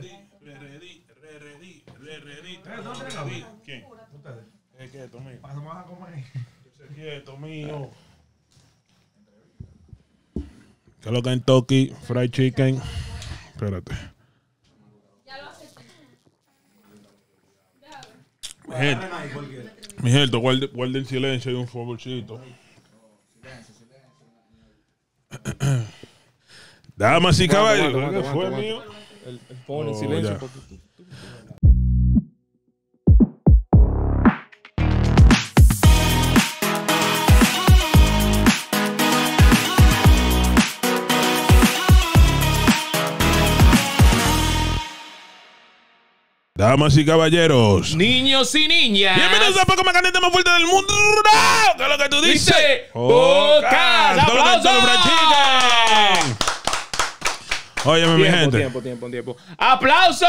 Redí, re redí, re redí. ¿Quién? Es quieto quieto mío. ¿Qué lo que en Toki? Fried chicken. Espérate. Miguel, Miguel, Miguel, guarden, silencio y un favorcito. Damas y caballeros, fue mío el, el oh, silencio. Damas y caballeros. Niños y niñas. Bienvenidos a Poco Macanete más fuerte del mundo. ¿Qué es lo que tú dices? Dice, ¡Aplausos! ¡Aplausos! Óyeme, mi gente. Tiempo, tiempo, tiempo. ¡Aplauso!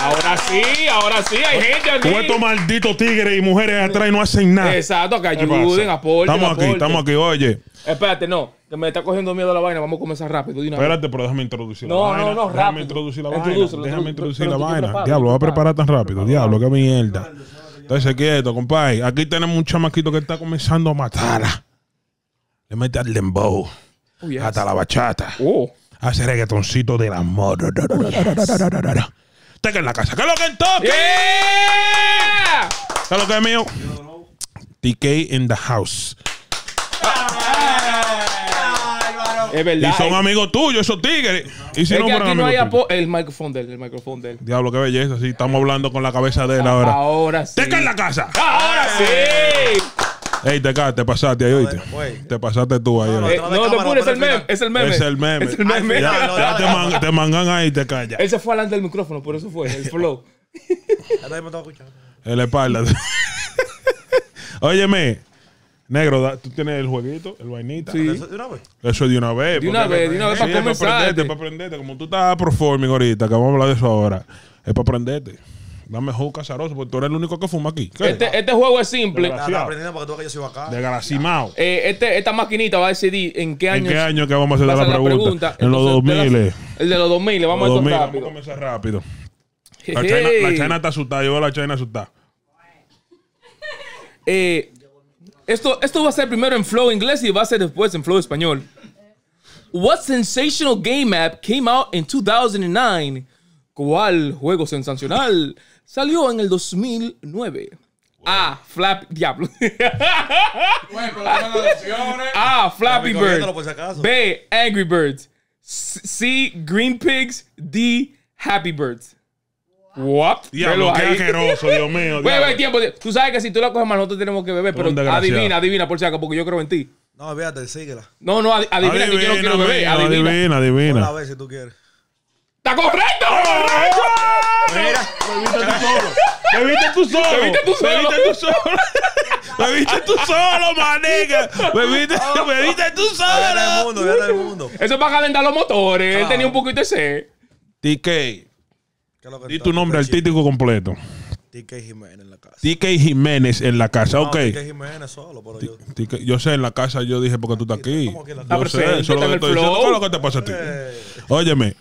Ahora sí, ahora sí, hay gente aquí. malditos tigres y mujeres atrás y no hacen nada. Exacto, que ayuden, aporten. Estamos aquí, estamos aquí, oye. Espérate, no, que me está cogiendo miedo la vaina, vamos a comenzar rápido. Espérate, pero déjame introducir no, la vaina. No, no, no, rápido. Déjame introducir la vaina. Déjame introducir la vaina. Diablo, va a preparar tan rápido. Diablo, qué mierda. Entonces quieto, compadre. Aquí tenemos un chamaquito que está comenzando a matar. Le mete al dembow. Oh, hasta la bachata. Oh a ese reggaetoncito del amor. Te en la casa. ¿Qué lo que toque. toque! ¿Qué lo que es mío? TK in the house. Es verdad. Y son eh. amigos tuyos, esos tigres. Y si no aquí el micrófono del, el micrófono del. Diablo, qué belleza. Sí, estamos hablando con la cabeza de él ah, ahora. Ahora sí. Teca en la casa. Ahora sí. Ey, te caes, te pasaste ahí, oíste. Te pasaste tú ahí. No, no, no es el meme. Es el meme. Es el meme. te, mangan ahí y te callas. Él se fue adelante del micrófono, por eso fue. El flow. El espalda. Óyeme, Negro, tú tienes el jueguito, el vainita. Sí. ¿Eso de una vez? Eso es de una vez. De una vez, de una vez para comenzar. Para aprenderte, para aprenderte. Como tú estás performing ahorita, que vamos a hablar de eso ahora. Es para aprenderte. Dame juca Casaroso, porque tú eres el único que fuma aquí. Este, este juego es simple. de Eh, este, esta maquinita va a decidir en qué año. ¿En qué año que vamos a hacer la pregunta? En los 2000. el de los 2000, vamos a rápido. Vamos a rápido. La China, está asustada, yo veo a la China asustada. Eh, esto, esto va a ser primero en flow inglés y va a ser después en flow español. What sensational game app came out in 2009? ¿Cuál juego sensacional Salió en el 2009. A, Ah, Flap Diablo. bueno, ah, Flappy Bird. B, Angry Birds. C, Green Pigs. D, Happy Birds. What? Diablo, qué asqueroso, Dios mío. tiempo. Tú sabes que si tú la coges mal, nosotros tenemos que beber, pero adivina, adivina, por si acaso, porque yo creo en ti. No, véate, síguela. No, no, adivina, que yo no quiero beber. Adivina, adivina. adivina. Una vez si tú quieres. ¡Está correcto! ¡Correcto! Mira, me viste tú solo. Me viste tú solo. Me viste tú solo. Me viste tú solo, manega. Me viste, me viste tú solo. el mundo, el mundo. Eso es para calentar los motores. Él ah. tenía un poquito de sed. TK. Di tu nombre artístico completo. TK Jiménez en la casa. TK Jiménez en la casa, ok. TK Jiménez solo, pero yo. yo sé, en la casa yo dije porque tú estás aquí. Yo sé, eso es lo que te pasa a ti. Eh. Óyeme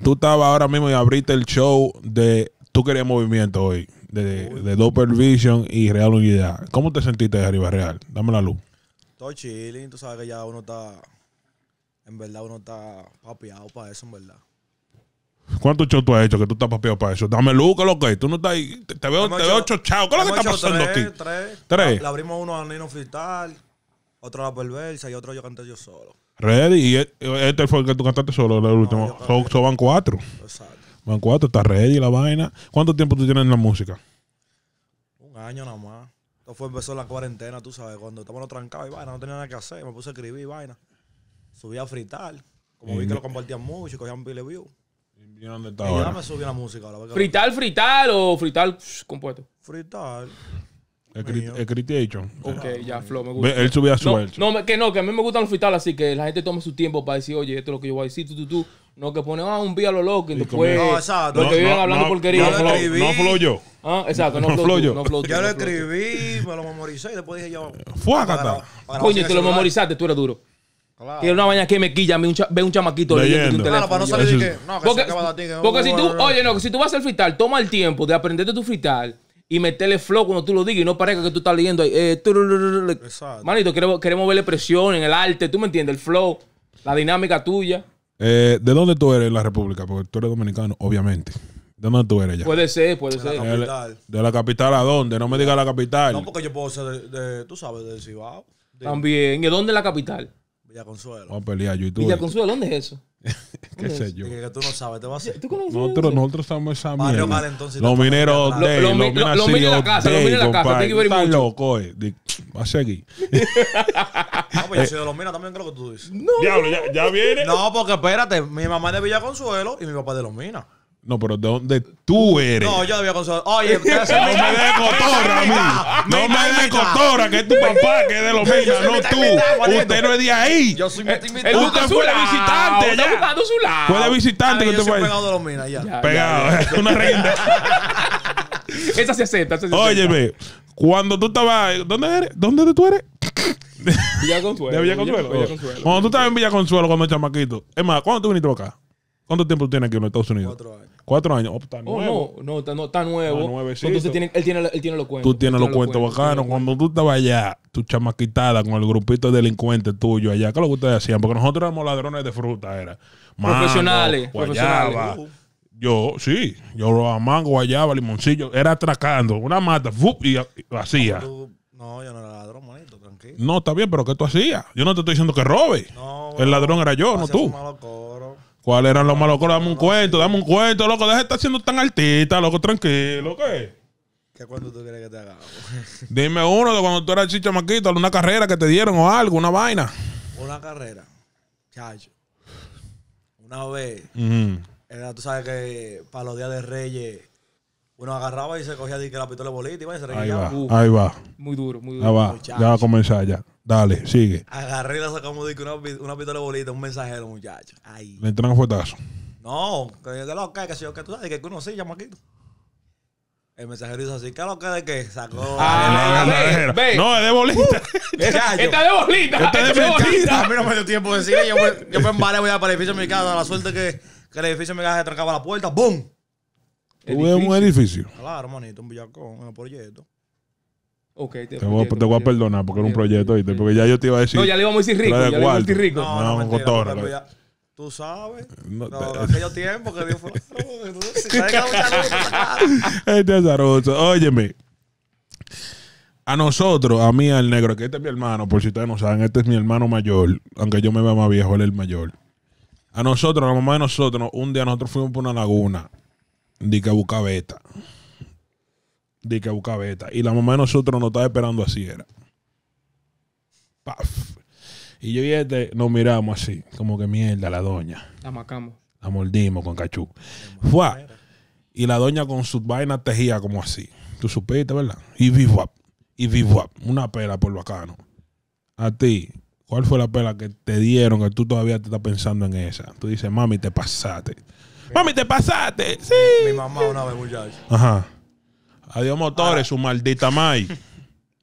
tú estabas ahora mismo y abriste el show de Tú querías movimiento hoy, de, de Vision y Real Unidad. ¿Cómo te sentiste de arriba, Real? Dame la luz. Estoy chilling, tú sabes que ya uno está. En verdad, uno está papeado para eso, en verdad. ¿Cuántos shows tú has hecho que tú estás papeado para eso? Dame luz, ¿qué lo que es? Tú no estás ahí. Te, veo, te chochado. ¿Qué es lo que está pasando aquí? Tres. ¿Tres? Le abrimos uno a Nino Frital, otro a La Perversa y otro yo canté yo solo. Ready. Y e-, este fue el que tú cantaste solo, el último. So, van cuatro. Exacto. Van cuatro, está ready la vaina. ¿Cuánto tiempo tú tienes en la música? Un año nada más. Esto fue, empezó la cuarentena, tú sabes, cuando estábamos trancados y vaina, no tenía nada que hacer. Me puse a escribir y vaina. Subí a fritar. Como vi que lo compartían mucho y cogían pile view. ¿Y dónde ya me subí a la música ahora. Frital, frital o frital compuesto. Frital. El Ok, ah, ya, Flow, me gusta. Él subía su no, que no, que a mí me gustan los fritales así, que la gente tome su tiempo para decir, oye, esto es lo que yo voy a decir, tú, tú, tú. No, que ponen, ah, un vía lo loco y después. No, exacto. que viven hablando porquería. No, flow yo. Ah, exacto, no, flow yo. yo lo escribí, me lo memoricé y después dije yo. tata. Coño, te lo memorizaste, tú eres duro. Claro. Que una mañana que me quilla, ve un chamaquito leyendo, tu teléfono. para no salir de que, porque, se acaba porque si tú, oye, no, si tú vas a hacer frital, toma el tiempo de aprenderte tu frital y meterle flow cuando tú lo digas y no parezca que tú estás leyendo ahí. Eh, exacto Manito, queremos, verle presión en el arte, ¿tú me entiendes? El flow, la dinámica tuya. Eh, ¿De dónde tú eres en la República? Porque tú eres dominicano, obviamente. ¿De dónde tú eres ya? Puede ser, puede ser. ¿De la capital a dónde? No me digas la capital. No, porque yo puedo ser de, tú sabes, de Cibao. También. ¿Y dónde es la capital? Villa Consuelo. Vamos a pelear yo y Villa Consuelo, ¿dónde es eso? ¿Qué sé yo? Que tú no sabes, te vas a ¿Tú conoces nosotros, nosotros estamos esa mierda. Vale, entonces, los mineros de los mineros lo, lo, lo, la casa, los mineros de la casa, Están locos, eh. Va a seguir. no, pues yo soy de los minas también, creo que tú dices. No. Diablo, ya, ya viene. No, porque espérate, mi mamá es de Villa Consuelo y mi papá es de los minas. No, pero ¿de dónde tú eres? No, yo Villa Consuelo. Oye, no me de cotorra a mí. No me de cotorra, que es tu papá, que es de los minas, no tú. Usted no es de ahí. Yo soy mitad eh, invitado. Usted fue de visitante. buscando su lado. Fue de visitante ah, que usted fue. pegado de los minas, ya. Pegado, Es una renda. Esa se acepta. Óyeme, cuando tú estabas. ¿Dónde eres? ¿Dónde tú eres? Villa Consuelo. De Villa Consuelo. Cuando tú estabas en Villa Consuelo cuando chamaquito. Es más, ¿cuándo tú viniste acá? ¿Cuánto tiempo tiene aquí en los Estados Unidos? Cuatro años. Cuatro años. Oh, oh no, no, está, no, está nuevo. Está nuevecito. Entonces tiene, él, tiene, él tiene los cuentos. Tú tienes los, cuentos bacanos. Cuando tú estabas allá, tu chamaquitada con el grupito de delincuentes tuyo allá, ¿qué es lo que ustedes hacían? Porque nosotros éramos ladrones de fruta, era. profesionales. Guayaba. Profesionales. Yo, sí. Yo robaba mango, guayaba, limoncillo. Era atracando. Una mata. ¡fup! Y, hacía. No, yo no era ladrón, manito, tranquilo. No, está bien, pero ¿qué tú hacías? Yo no te estoy diciendo que robe. No, el ladrón era yo, no tú. ¿Cuáles eran los malos? Dame un cuento, dame un cuento, loco. Deja de estar siendo tan artista, loco, tranquilo, ¿qué? ¿Qué cuento tú quieres que te haga? Dime uno de cuando tú eras maquito, alguna carrera que te dieron o algo, una vaina. Una carrera, chacho. Una vez, era, tú sabes que para los días de Reyes uno agarraba y se cogía de que la pistola bolita y se y se va, ahí va. Muy duro, muy duro. Ahí va, ya va a comenzar ya. Dale, sigue. Agarré y la sacamos de una, una pistola bolita, un mensajero, muchacho. Ahí. Le entran fuetazo. No, que lo que, que si yo que tú sabes, que uno sí, aquí. El mensajero hizo así, ¿qué lo que de qué? Sacó. Ah, no, es de bolita. está esta de bolita. está de bolita. A mí no me dio tiempo de decirle. Yo, me embalé, voy a para el edificio de mi casa. La suerte que, que el edificio de mi casa se trancaba la puerta. ¡Bum! Tuve un edificio? Claro, manito, un villacón, un proyecto. Ok, te, te, voy, a perdonar porque era un proyecto, ¿viste? porque ya yo te iba a decir. No, ya le iba a decir rico. Ya le íbamos a rico. No, no, no mentira, Tú sabes. No, no, de aquellos tiempos que Dios fue. Este es azaroso. Óyeme. A nosotros, a mí, al negro, que este es mi hermano, por si ustedes no saben, este es mi hermano mayor, aunque yo me vea más viejo, él es el mayor. A nosotros, a la mamá de nosotros, un día nosotros fuimos por una laguna de que buscaba beta. De que Y la mamá de nosotros nos estaba esperando así, era. Paf. Y yo y este nos miramos así, como que mierda, la doña. La macamos. La mordimos con cachú. Y la doña con sus vainas tejía como así. Tú supiste, ¿verdad? Y vivap. Y Una pela por bacano. A ti, ¿cuál fue la pela que te dieron que tú todavía te estás pensando en esa? Tú dices, mami, te pasaste. Mami, te pasaste. Sí. Mi mamá una vez, muchacho. Ajá. Adiós motores, su maldita May.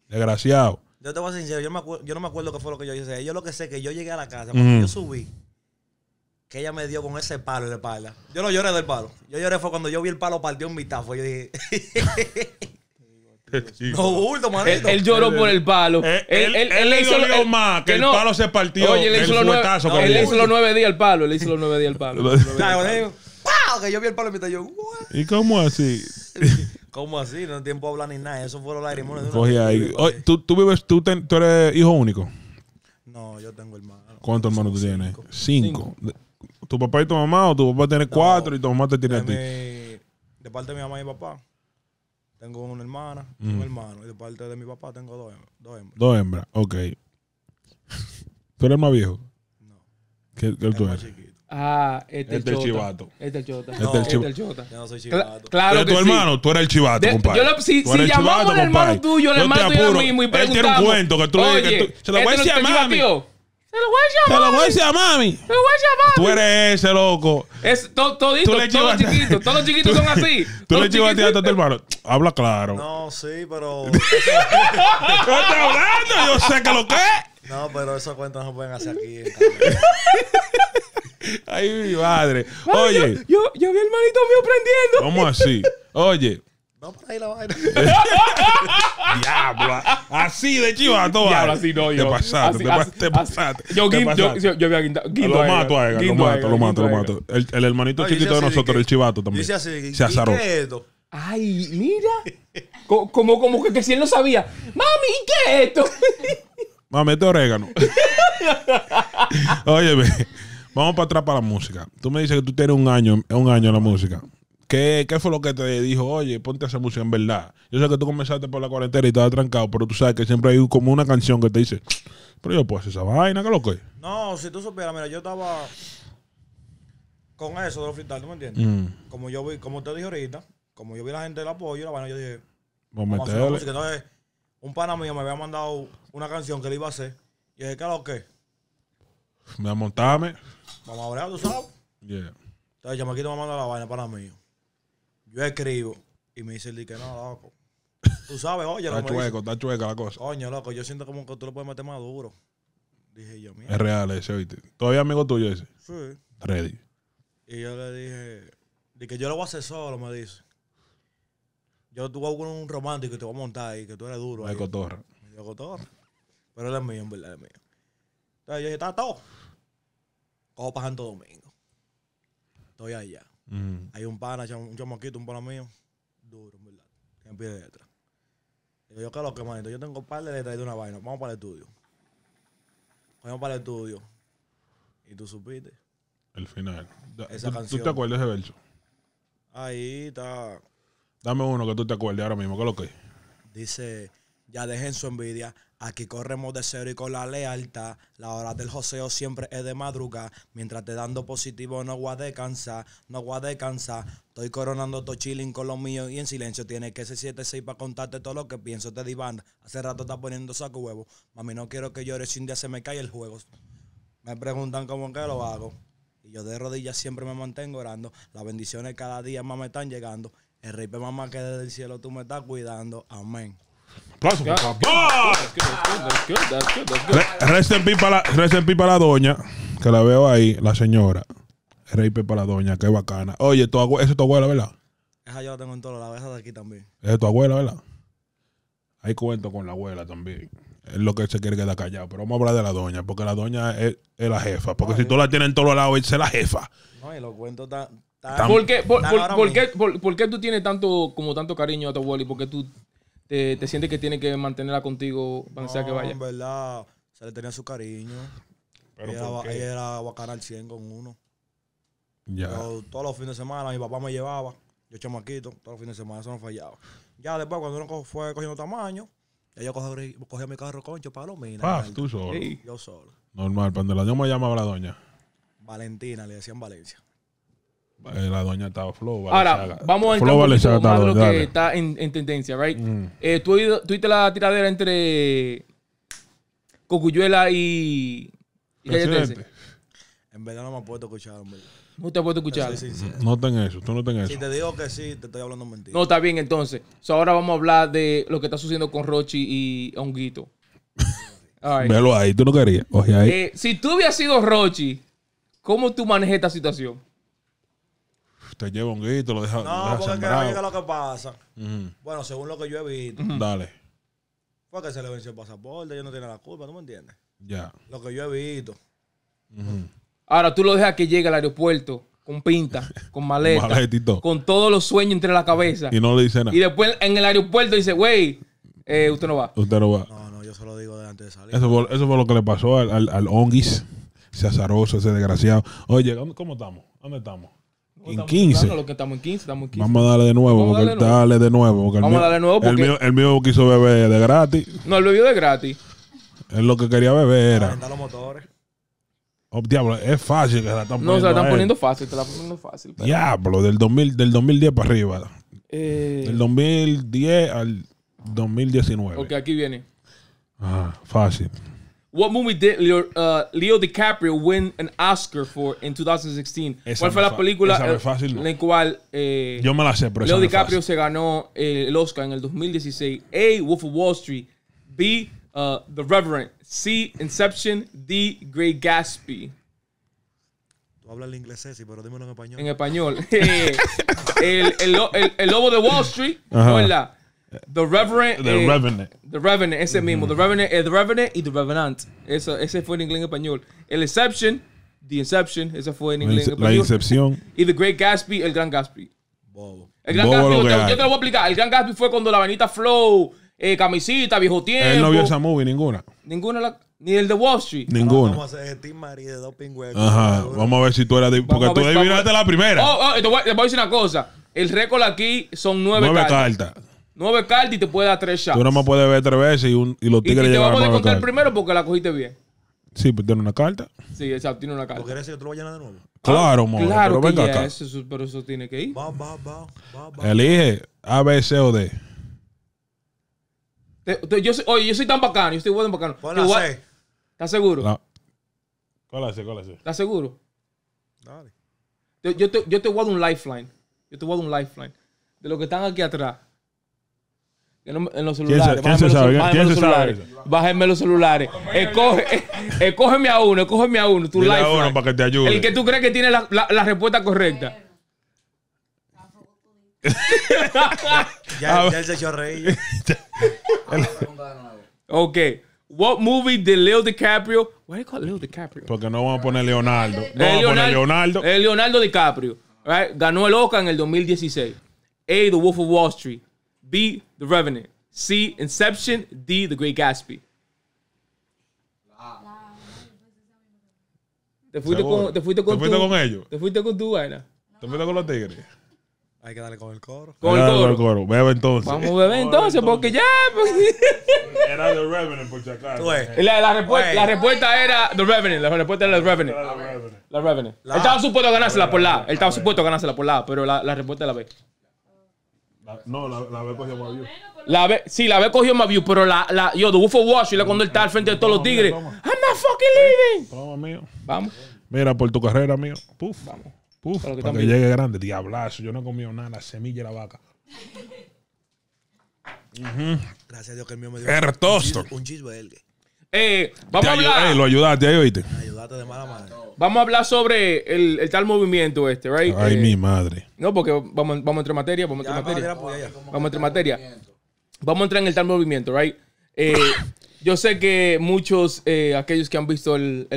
Desgraciado. Yo te voy a ser sincero, yo, me yo, no me acuerdo qué fue lo que yo hice. Yo lo que sé es que yo llegué a la casa, cuando mm. yo subí, que ella me dio con ese palo en la espalda. Yo no lloré del palo. Yo lloré fue cuando yo vi el palo partió en mitad. Fue yo dije... No, Él, lloró por el palo. Él, él, le hizo más, que, el palo se partió. Oye, él hizo, los nueve, hizo los nueve días el palo. Él hizo los nueve días el palo. Que yo vi el palomita y yo, ¿Y cómo así? ¿Cómo así? No tiempo a hablar ni nada. Eso fueron lagrimones. De ahí. ¿tú, tú vives, tú, ten, eres hijo único? No, yo tengo hermano. ¿Cuántos hermanos tú tienes? Cinco. ¿Tu papá y tu mamá o tu papá tiene cuatro y tu mamá te tiene a ti? De parte de mi mamá y mi papá, tengo una hermana y un mm. hermano. Y de parte de mi papá tengo dos, dos hembras. Dos hembras, ok. ¿Tú eres más viejo? No. ¿Qué, qué el tú Chiquito. Ah, este es del chivato. Este es chota. No, este es del chota. Yo no soy chivato. claro Pero que tu hermano, tú eres el chivato, de, compadre. Yo lo, si llamamos al hermano tuyo, le mando lo mismo y preguntamos. Él tiene un cuento que tú le que tú, se lo voy a este decir a mami. Se lo voy a llamar. Se lo voy a decir a mami. Se lo voy a llamar. Tú eres ese loco. Es to, todito, todos chiquitos. Todos chiquitos son así. Tú le chivaste a tu hermano. Habla claro. No, sí, pero. ¿Qué estás hablando? Yo sé que lo que No, pero esos cuentos no se pueden hacer aquí. Ay, mi madre. Oye. yo, yo, vi al hermanito mío prendiendo. ¿Cómo así? Oye. No por ahí la vaina. Diablo. Así de chivato. Diablo, eh. así no, yo. Te pasaste, te, pasaste yo, vi Yo, ah, a guindar. Lo mato a lo mato, lo mato, lo mato. El, el hermanito chiquito de nosotros, el chivato también. se azaró. Ay, mira. como, como, que, si él no sabía. Mami, ¿y qué es esto? Mami, este orégano. Óyeme. Vamos para atrás para la música. Tú me dices que tú tienes un año, un año en la música. ¿Qué, fue lo que te dijo? Oye, ponte a hacer música en verdad. Yo sé que tú comenzaste por la cuarentena y estabas trancado, pero tú sabes que siempre hay como una canción que te dice, pero yo puedo hacer esa vaina, ¿qué lo que? No, si tú supieras, mira, yo estaba con eso de los freestyle, ¿tú me entiendes? Mm. Como yo vi, como te dije ahorita, como yo vi la gente del apoyo, la vaina, yo dije, vamos, a hacer Entonces, un pana mío me había mandado una canción que le iba a hacer. Y dije, ¿qué lo que? Me amontame. Vamos a orar, tú sabes. Entonces, yo me mamando la vaina para mí. Yo escribo y me dice el que no, loco. Tú sabes, oye, Está chueco, está chueca la cosa. Coño, loco, yo siento como que tú lo puedes meter más duro. Dije yo, mira. Es real ese, oíste. ¿Todavía amigo tuyo ese? Sí. Ready. Y yo le dije, de que yo lo voy a hacer solo, me dice. Yo tuve un romántico y te voy a montar y que tú eres duro. Me cotorra. Me cotorra. Pero él es mío, en verdad, es mío. Entonces yo dije, está todo cojo para Santo Domingo. Estoy allá. Mm. Hay un pana, un chamoquito, un pana mío. Duro, en verdad. pie de letra. yo, que lo que, manito? Yo tengo un par de letras de una vaina. Vamos para el estudio. Vamos para el estudio. Y tú supiste. El final. Esa ¿Tú, canción. ¿Tú te acuerdas de verso? Ahí está. Dame uno que tú te acuerdes ahora mismo. ¿Qué es lo que Dice, ya dejen su envidia. Aquí corremos de cero y con la lealtad. La hora del joseo siempre es de madrugada. Mientras te dando positivo, no voy a descansar, no voy a descansar. Estoy coronando tu chilling con lo mío y en silencio. Tienes que ser 7-6 para contarte todo lo que pienso. Te divanda. Hace rato está poniendo saco huevo. Mami, no quiero que llores sin día se me cae el juego. Me preguntan cómo que lo hago. Y yo de rodillas siempre me mantengo orando. Las bendiciones cada día más me están llegando. El rey mamá que desde el cielo tú me estás cuidando. Amén. Aplauso, por Rest en pipa para la doña, que la veo ahí, la señora. Rey para la doña, qué bacana. Oye, es tu abuela, ¿verdad? Esa yo la tengo en todos lados, esa de aquí también. es tu abuela, ¿verdad? Ahí cuento con la abuela también. Es lo que se quiere quedar callado. Pero vamos a hablar de la doña, porque la doña es, la jefa. Porque si tú la tienes en todos lados, ella es la jefa. No, y lo cuento tan... ¿Por, qué, por, qué, ¿Por qué tú tienes tanto, como tanto cariño a tu abuela y por qué tú te, sientes que tiene que mantenerla contigo cuando sea que vaya. En verdad, se le tenía su cariño. Pero ella, era, era bacana al 100 con uno. Ya. todos los fines de semana mi papá me llevaba, yo chamaquito, todos los fines de semana eso no fallaba. Ya después, cuando uno fue cogiendo tamaño, ella cogía mi carro concho, para mío. Ah, tú solo. Sí. Yo solo. Normal, cuando la me llamaba la doña. Valentina, le decían Valencia. Eh, la doña estaba flow. Ahora, vamos a entrar flow, lo que está en, tendencia, right? Mm. Eh, tú tuviste la tiradera entre Cocuyuela y, y En verdad no me ha puesto a escuchar, hombre. No te ha puesto a escuchar. No ten eso, tú no ten eso. Si te digo que sí, te estoy hablando mentira. No, está bien, entonces. ahora vamos a hablar de lo que está sucediendo con Rochi y Honguito. right. Velo ahí, tú no querías. ahí. Eh, si tú hubieras sido Rochi, ¿cómo tú manejas esta situación? Te lleva un guito, lo deja. No, porque es que llega lo que pasa. Bueno, según lo que yo he visto. Dale. Fue que se le venció el pasaporte, yo no tiene la culpa, ¿tú me entiendes? Ya. Lo que yo he visto. Ahora tú lo dejas que llegue al aeropuerto con pinta, con maleta, Maletito. con todos los sueños entre la cabeza. Y no le dice nada. Y después en el aeropuerto dice, güey, eh, usted no va. Usted no va. No, no, yo se lo digo delante de salir. Eso fue, eso fue lo que le pasó al, al, al Ongis, ese azaroso, ese desgraciado. Oye, ¿cómo estamos? ¿Dónde estamos? en 15. Lo que estamos en 15, estamos en 15. Vamos a darle de nuevo, vamos a darle de nuevo. Porque vamos a darle de nuevo porque el mío, el mío quiso beber de gratis. No, él bebió de gratis. Él lo que quería beber era. Los motores. Oh, diablo, es fácil que la están poniendo. No, se la están poniendo fácil, te la están poniendo fácil. Pero... Diablo, del, 2000, del 2010 para arriba. Eh... Del 2010 al 2019. Porque okay, aquí viene. Ah, fácil. What movie did Leo, uh, Leo, DiCaprio win an Oscar for in 2016? ¿Cuál fue la película eh, en la cual eh, Yo me la sé, pero Leo DiCaprio se ganó eh, el Oscar en el 2016? A. Wolf of Wall Street. B. Uh, The Reverend. C. Inception. D. Great Gatsby. Tú hablas el inglés, sí, pero dímelo en español. En español. Eh, el, el, el, el, Lobo de Wall Street, la. The Reverend. The eh, Revenant. The Revenant, ese mismo. The, Revenant, eh, the Revenant y The Revenant. Eso, ese fue en inglés en español. El Exception, The Inception, ese fue en inglés español. La Incepción. Y The Great Gatsby, El Gran Gatsby. Bobo. El Gran Gatsby, yo, te lo voy a explicar. El Gran Gatsby fue cuando la vanita Flow, eh, camisita, viejo tiempo. Él no vio esa movie, ninguna. Ninguna Ni el de Wall Street. ninguna vamos a Vamos a ver si tú eras Porque tú adivinaste la primera. Oh, oh te, voy, a decir una cosa. El récord aquí son nueve, cartas. Nueve cartas y te puede dar tres shots. Tú no me puedes ver tres veces y, un, y los tigres y, y te vamos a contar primero porque la cogiste bien. Sí, pero pues tiene una carta. Sí, exacto, tiene una carta. Porque quieres que tú lo vayas a de nuevo? Claro, ah, amor. Claro, pero venga acá. pero eso tiene que ir. Elige A, B, C o D. yo oye, yo soy tan bacano, yo estoy bueno bacano. ¿Cuál la ¿Estás seguro? No. ¿Cuál es C? ¿Cuál ¿Estás seguro? Dale. Yo, te, yo te voy a dar un lifeline. Yo te voy a dar un lifeline. De lo que están aquí atrás en los celulares. bájeme los celulares. Bájenme los celulares. Escógeme a uno, escógeme a uno. Tu El que tú crees que tiene la, la, respuesta correcta. ya, ok. What movie de Leo DiCaprio? Why call Leo DiCaprio? Porque no vamos a poner Leonardo. No eh, vamos Leonardo, a poner Leonardo. Leonardo eh, DiCaprio. Ganó el Oscar en el 2016. A. The Wolf of Wall Street. B. The Revenant. C. Inception. D. The Great Gatsby. Te fuiste, con, te fuiste con, ¿Te fuiste con ellos. Te fuiste con tu vaina. Te fuiste con los tigres. Hay que darle con el coro. Con el coro. Bebe entonces. Vamos a beber entonces, porque ya. Pues. Era The Revenant, por si acaso. La, respuesta era The Revenant. La respuesta era The Revenant. La Revenant. Revenant. Él estaba supuesto a ganársela por la. Él estaba supuesto a ganársela por la, pero la, respuesta era la B. No, la, la B cogió más view. La sí, la vez cogió más view, pero la, la yo, The Wolf of y le cuando él está al frente de todos los tigres. I'm not fucking leaving. Vamos, mío. Vamos. Mira, por tu carrera, mío. Puf. Vamos. Puf. Para que, llegue grande. Diablazo. Yo no he comido nada. La semilla y la vaca. Gracias a Dios que el mío me dio Ertosto. un chisme. Eh, vamos a hablar. lo ayudaste ahí, oíste. ayudaste de mala madre. Vamos a hablar sobre el, tal movimiento este, ¿right? Ay, mi eh, madre. No, porque vamos, vamos a entrar en materia, vamos a entrar en materia. Vamos a entrar, en el tal movimiento, ¿right? Eh, yo sé que muchos, eh, aquellos que han visto el,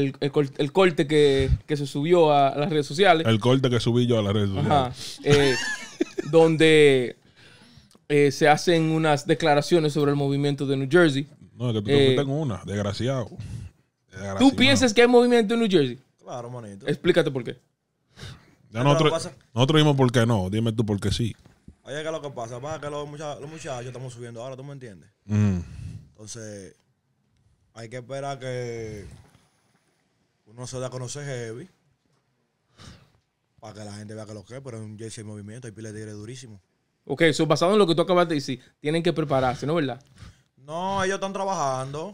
corte que, se subió a, las redes sociales. El corte que subí yo a las redes sociales. Ajá, donde se hacen unas declaraciones sobre el movimiento de New Jersey. No, es que tú te una, desgraciado. ¿Tú piensas que hay movimiento en New Jersey? Explícate por qué. nosotros, nosotros vimos por qué no. Dime tú por qué sí. Oye, que lo que pasa? Pasa que los muchachos, estamos subiendo ahora, ¿tú me entiendes? Entonces, hay que esperar que uno se dé a conocer heavy. Para que la gente vea que lo que es, pero es un en movimiento, y pile de tigre durísimo. Ok, eso basado en lo que tú acabas de decir, tienen que prepararse, ¿no es verdad? No, ellos están trabajando.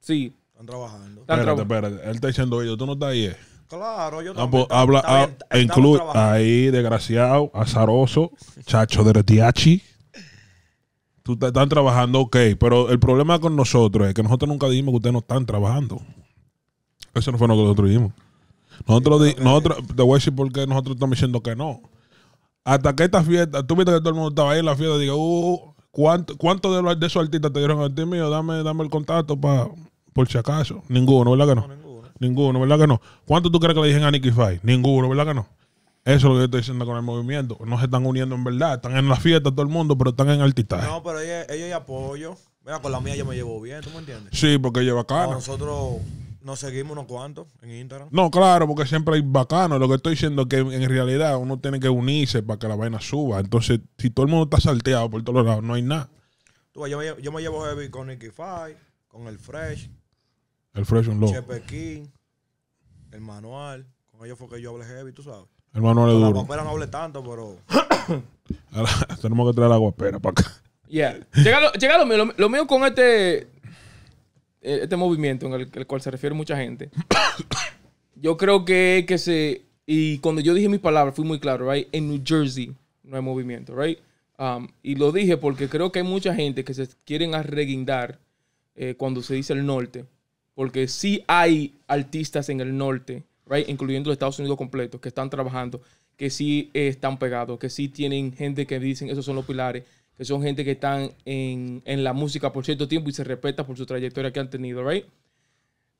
Sí, están trabajando. Espérate, espérate. Él está diciendo ellos, tú no estás ahí. Eh". Claro, yo ah, también. Pues, habla, ah, incluye ahí, desgraciado, azaroso, chacho de retiachi. Tú están trabajando, ok, pero el problema con nosotros es que nosotros nunca dijimos que ustedes no están trabajando. Eso no fue lo que nosotros dijimos. Nosotros, nosotros te voy a decir por nosotros estamos diciendo que no. Hasta que esta fiesta, tú viste que todo el mundo estaba ahí en la fiesta, digo, uh, uh, ¿cuánto, de, de esos artistas te dieron a ti mío? Dame, dame el contacto para por si acaso. Ninguno, ¿verdad que no? ninguno. ¿verdad que no? ¿Cuánto tú crees que le dijeron a Nicky Five Ninguno, ¿verdad que no? Eso es lo que yo estoy diciendo con el movimiento. No se están uniendo en verdad. Están en la fiesta todo el mundo, pero están en altitaje. No, pero ellos, ellos apoyo. Mira, con la mía yo me llevo bien, ¿tú me entiendes? Sí, porque ella es bacana. nosotros nos seguimos unos cuantos en Instagram. No, claro, porque siempre hay bacano. Lo que estoy diciendo es que en realidad uno tiene que unirse para que la vaina suba. Entonces, si todo el mundo está salteado por todos lados, no hay nada. yo me, yo me llevo heavy con Nicky Five, con el Fresh, el Fresh and Low. king el manual. Con ellos fue que yo hablé heavy, tú sabes. El manual es duro. La guapera no hablé tanto, pero. tenemos que traer la guapera para acá. Yeah. Llega, lo, mío, mío con este, eh, este movimiento en el, el cual se refiere mucha gente. yo creo que, que se. Y cuando yo dije mis palabras, fui muy claro, right? En New Jersey no hay movimiento, right? Um, y lo dije porque creo que hay mucha gente que se quieren arreguindar eh, cuando se dice el norte porque sí hay artistas en el norte, incluyendo los Estados Unidos completos, que están trabajando, que sí eh, están pegados, que sí tienen gente que dicen esos son los pilares, que son gente que están en, la música por cierto tiempo y se respeta por su trayectoria que han tenido, right?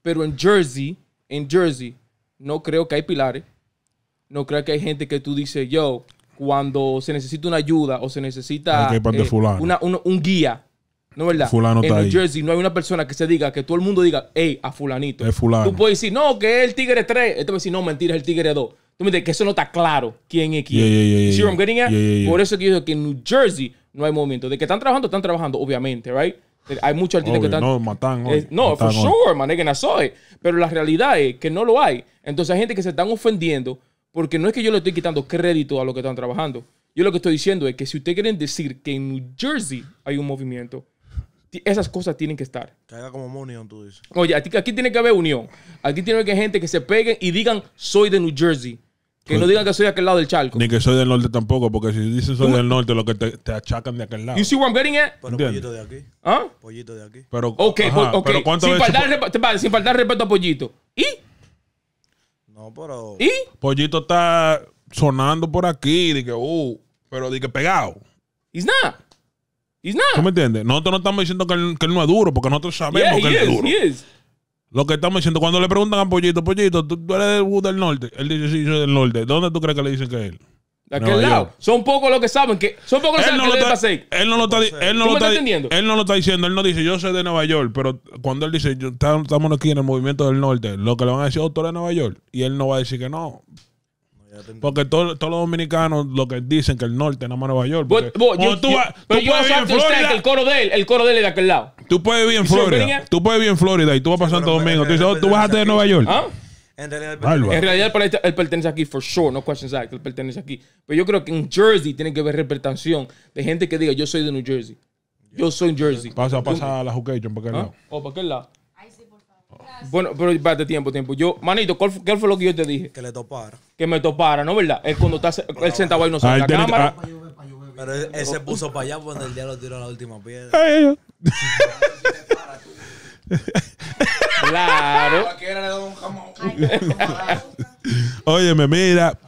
Pero en Jersey, en Jersey, no creo que hay pilares. No creo que hay gente que tú dices, yo, cuando se necesita una ayuda o se necesita eh, un, guía, no es verdad. en New Jersey no hay una persona que se diga, que todo el mundo diga, hey, a fulanito. Tú puedes decir, no, que es el tigre 3. Este va a decir, no, mentira, es el tigre 2. Tú me dices que eso no está claro quién es quién. Por eso que yo digo que en New Jersey no hay movimiento. De que están trabajando, están trabajando, obviamente, right? Hay muchos artistas que están. No, matan. Eh, no, for sure, man, que soy. Pero la realidad es que no lo hay. Entonces hay gente que se están ofendiendo porque no es que yo le estoy quitando crédito a lo que están trabajando. Yo lo que estoy diciendo es que si ustedes quieren decir que en New Jersey hay un movimiento, esas cosas tienen que estar. caiga como unión, tú dices. Oye, aquí, tiene que haber unión. Aquí tiene que haber gente que se peguen y digan, soy de New Jersey. Que no digan que soy de aquel lado del charco. Ni que soy del norte tampoco, porque si dicen soy del norte, lo que te, achacan de aquel lado. You see what I'm getting ¿Entiendes? pollito de aquí. ¿Ah? Pollito de aquí. Pero, okay pues, okay. sin, faltar, sin faltar respeto a pollito. ¿Y? No, pero. ¿Y? Pollito está sonando por aquí, de que, uh, pero de que pegado. ¿Y not. He's ¿Tú me entiendes? Nosotros no estamos diciendo que él, no es duro, porque nosotros sabemos que él es duro. Lo que estamos diciendo, cuando le preguntan a Pollito, Pollito, ¿tú, eres del, norte? Él dice, sí, soy del norte. ¿Dónde tú crees que le dicen que es él? De aquel lado. Son pocos los que saben que. Son pocos los que saben que él, no lo está, él no lo está, Él no lo está diciendo. Él no dice, yo soy de Nueva York. Pero cuando él dice, estamos aquí en el movimiento del norte, lo que le van a decir, oh, tú eres de Nueva York. Y él no va a decir que no. Porque todos los dominicanos lo que dicen que el norte nada más Nueva York. tú, yo vivir en Florida. el coro de él, el coro de él es de aquel lado. Tú puedes vivir en Florida. Tú puedes vivir en Florida y tú vas pasando Domingo. Tú dices, oh, a de Nueva York. ¿Ah? En realidad, el él pertenece aquí, for sure, no questions asked él pertenece aquí. Pero yo creo que en Jersey tiene que haber representación de gente que diga, yo soy de New Jersey. Yo soy Jersey. Pasa, pasa a la Jucation, ¿para ¿Ah? qué lado? ¿Ah? ¿O para qué lado o para qué lado bueno, pero espérate, tiempo, tiempo. Yo, manito, ¿cuál fue, ¿qué fue lo que yo te dije? Que le topara. Que me topara, ¿no verdad? Es cuando está el sentado ahí no ah, sabe la cámara. Ah. Pero él, e-, se puso para allá cuando el día lo tiró la última piedra. Claro. oye me mira oye me Óyeme, mira.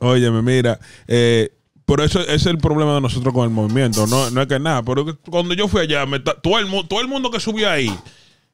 Óyeme, mira. Eh, pero eso es el problema de nosotros con el movimiento. No, no es que nada. Pero cuando yo fui allá, me todo, el, todo el mundo que subió ahí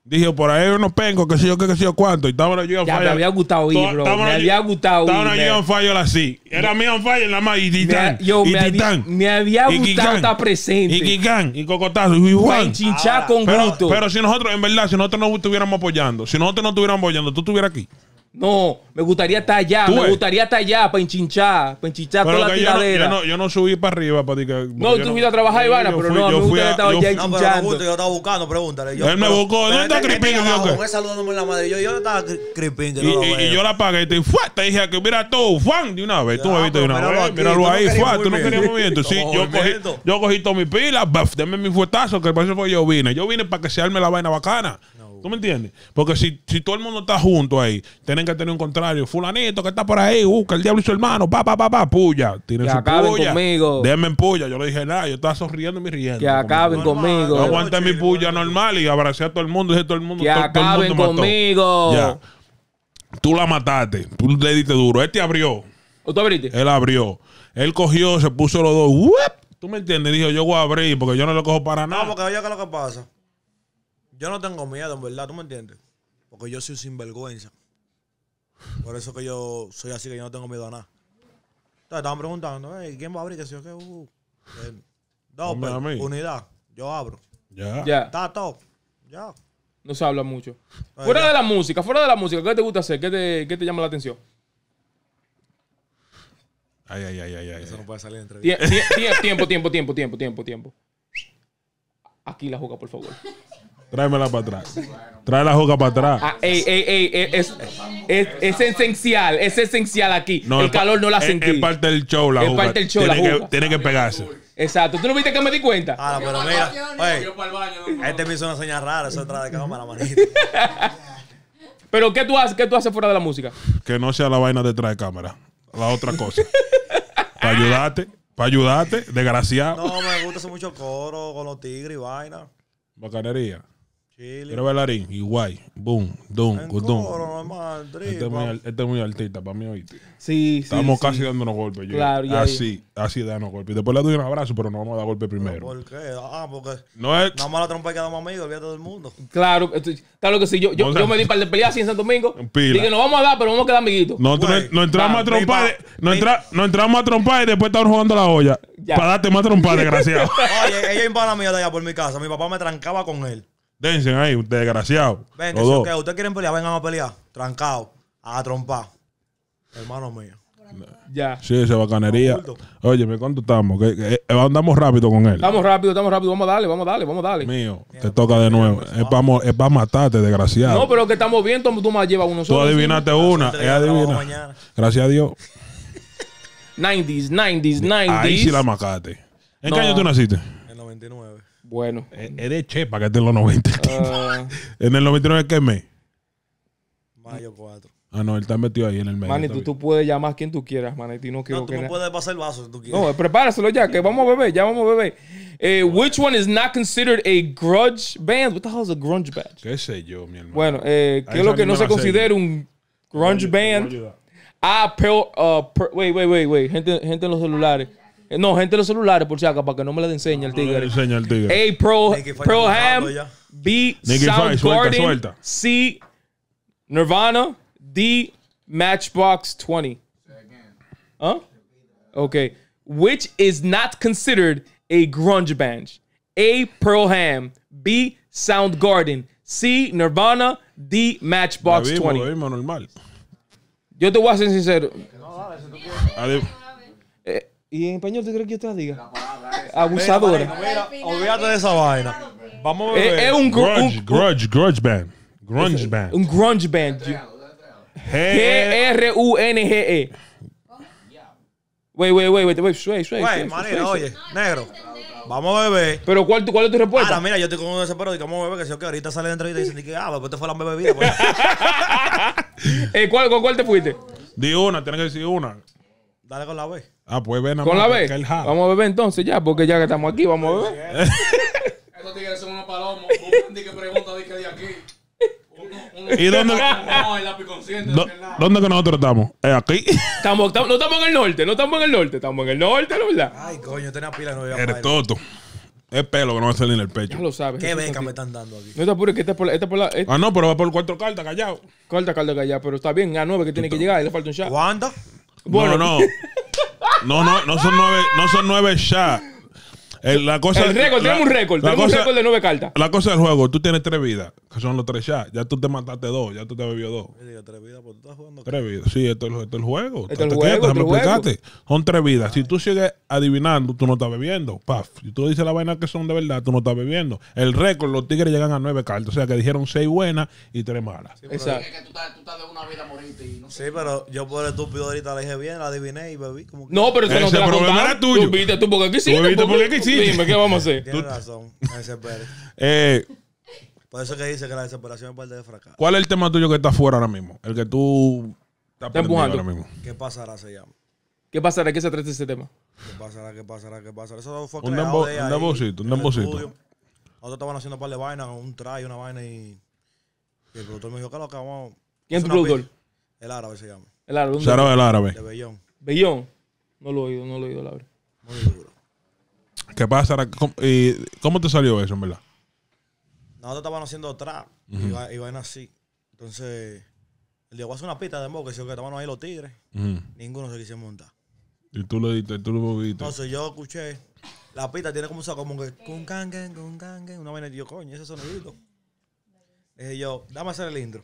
dijo por ahí unos pencos, que sé yo, qué, sé yo cuánto. Y estaba yo en Ya, me había gustado ir, bro. Me había gustado ir. Estaba yo fallo así. Era mi en fallo nada más. Y Titán. y me, Había, me había gustado estar presente. Y Kikán, y Cocotazo, y Juan. Chinchá con gusto. Pero si nosotros, en verdad, si nosotros no estuviéramos apoyando, si nosotros no estuviéramos apoyando, tú estuvieras aquí. No, me gustaría estar allá, me gustaría estar allá para enchinchar, para enchinchar toda la tiradera. Yo no, yo, no, subí para arriba para ti. Que, no, tú fuiste a trabajar y vaina, pero no, yo me allá enchinchando. yo estaba buscando, pregúntale. Él me buscó, ¿dónde está Crispín? me saludándome la madre, yo, no estaba Crispin. Y, no y, yo la pagué y te, te dije, que mira tú Juan, de una vez, tú me ah, viste de una vez, míralo ahí, fuerte. tú no querías movimiento. Sí, yo cogí, yo cogí toda mi pila, dame mi fuetazo, que por eso fue yo vine. Yo vine para que se arme la vaina bacana. ¿Tú me entiendes? Porque si, si todo el mundo está junto ahí, tienen que tener un contrario. Fulanito que está por ahí, busca uh, el diablo y su hermano, pa, pa, pa, puya. que su puya. Conmigo. Déjenme en puya. Yo le dije nada, yo estaba sonriendo y me riendo. Que acaben conmigo. No aguanté mi puya normal y abracé a todo el mundo. Dije todo el mundo. Que acaben conmigo. Ya. Tú la mataste. Tú le diste duro. Este abrió. ¿O tú abriste? Él abrió. Él cogió, se puso los dos. ¿Tú me entiendes? Dijo, yo voy a abrir porque yo no lo cojo para nada. No, porque oye, ¿qué es lo que pasa? Yo no tengo miedo, en verdad, ¿tú me entiendes? Porque yo soy sinvergüenza. Por eso que yo soy así, que yo no tengo miedo a nada. estaban preguntando, ¿quién va a abrir? yo qué, uh, uh, uh". Eh, pues, unidad, yo abro. Ya. Está todo. Ya. No se habla mucho. Pues, fuera de la música, fuera de la música, ¿qué te gusta hacer? ¿Qué te, llama la atención? Ay, ay, ay, ay, Eso no puede salir en entrevista. tiempo, tiempo, tiempo, tiempo, tiempo, tiempo. Aquí la juega, por favor. Tráemela para atrás. Trae la joca para atrás. Ah, ey, ey, ey, eh, es, esencial, es esencial aquí. el calor no la sentí. Es, parte del show la joca. Es parte del show tiene la que, tiene que pegarse. Exacto. ¿Tú no viste que me di cuenta? Ah, pero mira. Oye, este me hizo una señal rara. Eso detrás de cámara, manito. pero ¿qué tú, haces, ¿qué tú haces fuera de la música? Que no sea la vaina detrás de cámara. La otra cosa. para ayudarte. Para ayudarte, desgraciado. No, me gusta hacer mucho coro con los tigres y vaina. Bacanería. Chile. Era bailarín, igual. Boom, dun gudum. Este, este, es muy, artista para mí, hoy Sí, sí. Estamos casi dándonos golpes. Claro, Así, así dándonos golpes. Después le doy un abrazo, pero no vamos a dar golpes primero. ¿Por qué? Ah, porque. No es. Nada más la trompa que quedamos amigos, todo el mundo. Claro, claro que sí. Yo, yo, yo me di para el pelear así en Santo Domingo. Pila. Dije, nos vamos a dar, pero vamos a quedar amiguitos. No, no, entramos a trompar. no, entra, no, entramos a trompar y después estamos jugando la olla. Para darte más trompar, desgraciado. Oye, ella es a mía de allá por mi casa. Mi papá me trancaba con él. Dense ahí, usted desgraciado. Venga, si okay, ustedes quieren pelear, vengan a pelear. Trancado, a trompar. Hermano mío. Ya. Sí, esa bacanería. Oye, ¿cuánto estamos? Eh, andamos rápido con él. Estamos rápido, estamos rápido. Vamos a darle, vamos a darle, vamos a darle. Mío, te toca de nuevo. Pues, es para matarte, desgraciado. No, pero que estamos viendo, tú, más llevas uno solo. Tú adivinaste una, adivina. Gracias a Dios. 90s, 90s, 90s. Ahí sí la macate. ¿En qué año tú naciste? Bueno. Eh, es de para que es en los 90. Ah. ¿En el 99 qué mes? Mayo 4. Ah, no, él está metido ahí en el medio. Manny, tú, puedes llamar a quien tú quieras, Manny. No, no, tú no puedes pasar el vaso si tú quieres. No, prepáraselo ya, que vamos a beber, ya vamos a beber. Eh, which one is not considered a grudge band? What the hell is a grunge band? Qué sé yo, mi hermano. Bueno, eh, ¿qué es lo que no se considera un grunge band? Ah, pero... Uh, wait, wait, wait, wait. Gente, gente en los celulares. Eh, no, gente de los celulares, por si acaso, para que no me la enseñe el tigre. enseña el tigre. A, Pro, Pearl Ham, B, Soundgarden, C, Nirvana, D, Matchbox 20. Huh? Okay. Which is not considered a grunge band. A, Pearl Ham, B, Soundgarden, C, Nirvana, D, Matchbox 20. Yo te voy a ser sincero. ¿Y en español tú crees que yo te la diga? Abusadora. olvídate de esa vaina. Vamos a eh, beber. Es un grunge, grunge, grunge band. Grunge band. Un grunge band. G-R-U-N-G-E. Wait, wait, wait, wait, wait, suey, wey, Wey, manera, oye, negro. Vamos a beber. Pero ¿cuál, cuál es tu respuesta? Ahora, mira, yo estoy con uno de esos periódicos. Vamos a beber, que si que ahorita sale de entrevista y dicen que, ah, pues te fue la bebida. Pues". eh, ¿cuál, ¿Con cuál te fuiste? Di una, tienes que decir una. Dale con la B. Ah, pues ven a Con la B. Vamos a beber entonces ya, porque ya que estamos aquí, vamos a beber. Eh. Estos tigres son unos palomos. Un que pregunta de aquí. ¿Y dónde? No, que nosotros estamos? ¿Es eh, aquí? Estamos, no estamos en el norte, no estamos en el norte, estamos en el norte, la verdad. Ay, coño, tenía pila había El toto. Es pelo que no va a salir en el pecho. No lo sabes. ¿Qué beca me están dando aquí? No está apures, que está por la. por la Ah, no, pero va por cuatro carta callado. Cuarta carta callado, pero está bien, a 9 que tiene que llegar le falta un chat. ¿Cuándo? Bueno, no. No, no, no son nueve, no son nueve ya. El, eh, la cosa, récord, tenemos un récord. Tenemos un récord de nueve cartas. La cosa del juego, tú tienes tres vidas, que son los tres ya Ya tú te mataste dos, ya tú te bebió dos. tres vidas, pues, jugando. vidas, sí, esto, es el juego. Esto es el juego, Son tres vidas. Si ah. tú sigues adivinando, tú no estás bebiendo. Paf. Si tú dices la vaina que son de verdad, tú no estás bebiendo. El récord, los tigres llegan a nueve cartas. O sea, que dijeron seis buenas y tres malas. Exacto. Sí, pero yo por estúpido ahorita le dije bien, la adiviné y bebí. Como No, pero eso Ese no te problema era tuyo. Tú viste tú porque porque quisiste. Dime, ¿qué vamos a hacer? Tienes razón, me desesperé. Eh, Por eso que dice que la desesperación es parte de fracaso. ¿Cuál es el tema tuyo que está fuera ahora mismo? El que tú estás ahora mismo. ¿Qué pasará? Se llama. ¿Qué pasará? ¿Qué se trata ese tema? ¿Qué pasará? ¿Qué pasará? ¿Qué pasará? Eso fue Un creado de un ahí, un en Nosotros estaban haciendo un par de vainas, un try, una vaina y. el productor me dijo, ¿qué lo acabamos. ¿Quién es tu productor? El árabe se llama, El árabe. ¿Se árabe. de Bellón. Bellón. No lo he oído, no lo he oído, la verdad. Muy duro. ¿Qué pasa? ¿Cómo, ¿Cómo te salió eso, en verdad? Nosotros estábamos haciendo trap y van así. Entonces, el digo, hace a una pista de moque, si que estaban ahí los tigres, ninguno se quiso montar. Y tú lo diste, tú lo moviste. Entonces yo escuché, la pista tiene como, como que, con cangen, con una vaina, yo, coño, ese sonido Dije yo, dame hacer el intro.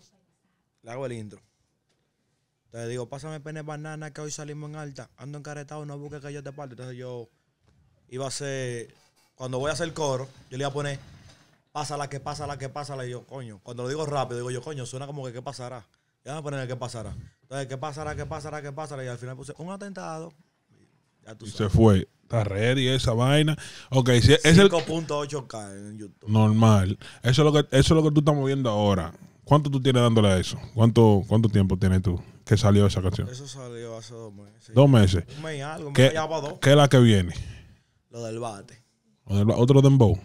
Le hago el intro. Entonces digo, pásame pene banana que hoy salimos en alta. Ando encaretado, no busques que yo te parte. Entonces yo iba a ser, cuando voy a hacer coro, yo le iba a poner, pasa la que pasa la que pasa la, y yo, coño, cuando lo digo rápido, digo yo, coño, suena como que qué pasará. Ya me qué pasará. Entonces, qué pasará, qué pasará, qué pasará, y al final puse un atentado. y se fue. Está ready esa vaina. Ok, es el... 5.8K en YouTube. Normal. Eso es, lo que, eso es lo que tú estás moviendo ahora. ¿Cuánto tú tienes dándole a eso? ¿Cuánto, cuánto tiempo tienes tú que salió esa canción? Eso salió hace dos meses. ¿Dos meses? es la que viene? Lo del bate. Otro dembow.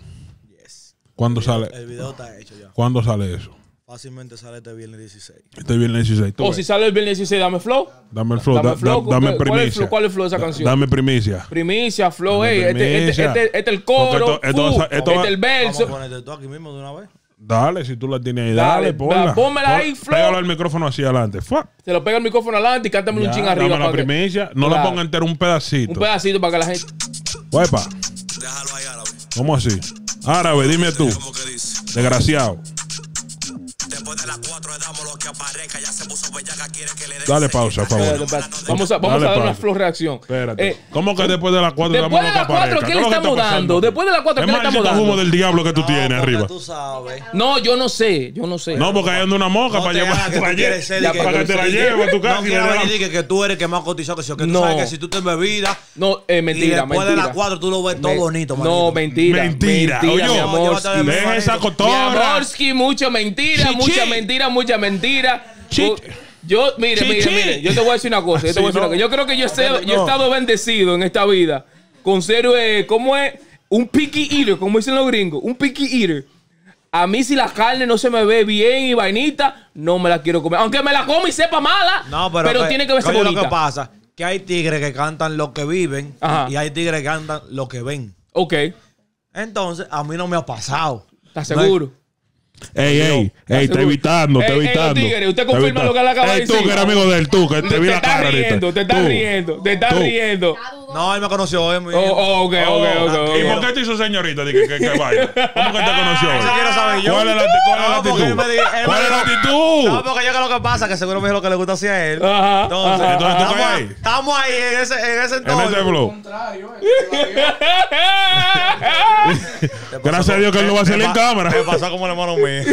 Yes. ¿Cuándo el sale? El video está hecho ya. ¿Cuándo sale eso? Fácilmente sale este viernes 16. Este viernes 16. O si sale el viernes 16, dame flow. Dame flow. Dame, dame primicia. ¿Cuál es, flow, flow de esa canción? Dame primicia. Primicia, flow, este, este, este, este, es el coro. este es el verso. Vamos tú aquí mismo de una vez. Dale, si tú la tienes ahí, dale, ponla. ahí, Flo. Pégalo al micrófono así adelante. Se lo pega el micrófono adelante y cántame un ching arriba. Dame la primicia. no lo la ponga entero, un pedacito. Un pedacito para que la gente... Déjalo ahí árabe. ¿Cómo así? Árabe, dime tú. Desgraciado. Después de las 4 le damos lo que aparezca. Ya se puso bellaca, quiere que le dé. Dale pausa, por favor. Vamos a, vamos a dar pausa. una flor reacción. Espérate. Eh, ¿Cómo que eh, después de las 4 le damos lo que aparezca? Después de las 4, ¿qué le estamos dando? Después de las 4, ¿qué le estamos dando? humo del diablo que tú tienes arriba. No, yo no sé. Yo no sé. No, porque hay una moca para que te la lleve a tu casa. No quiero que tú eres que más cotizado que si que tú sabes que si tú te bebidas. No, eh, mentira. Y después de las 4 tú lo ves todo bonito. No, mentira. Mentira. Oye, mi amor, deja esa cotorra. Mucha mentira, mucha mentira, mucha mentira. Yo, mire, mire, mire, yo te voy a decir una cosa. Yo, creo que yo, he estado bendecido en esta vida con ser, eh, ¿cómo es? Un picky eater, como dicen los gringos, un picky eater. A mí si la carne no se me ve bien y vainita, no me la quiero comer. Aunque me la como y sepa mala, pero, tiene que verse bonita. lo que pasa? Que hay tigres que cantan lo que viven y hay tigres que cantan lo que ven. Ok. Entonces, a mí no me ha pasado. ¿Estás seguro? Ey, ey, ey, está evitando, está evitando. usted confirma lo que le acaba de decir. tú que eres amigo del tú, que te vi la cara Te está riendo, te está riendo. No, él me conoció. Oh, oh, ok, ok, oh, ah, ok. ¿Y por qué te hizo señorita? Dije que, que ¿Cómo que te ah, conoció? Eso quiero saber yo. ¿Cuál es la actitud? ¿Cuál es la actitud? No, porque yo que lo que pasa, que seguro me dijo lo que le gusta hacía él. Entonces, estamos ahí. Estamos ahí en ese entorno. En ese contrario. Gracias a Dios que él no va a salir en cámara. Me pasa como el hermano mío.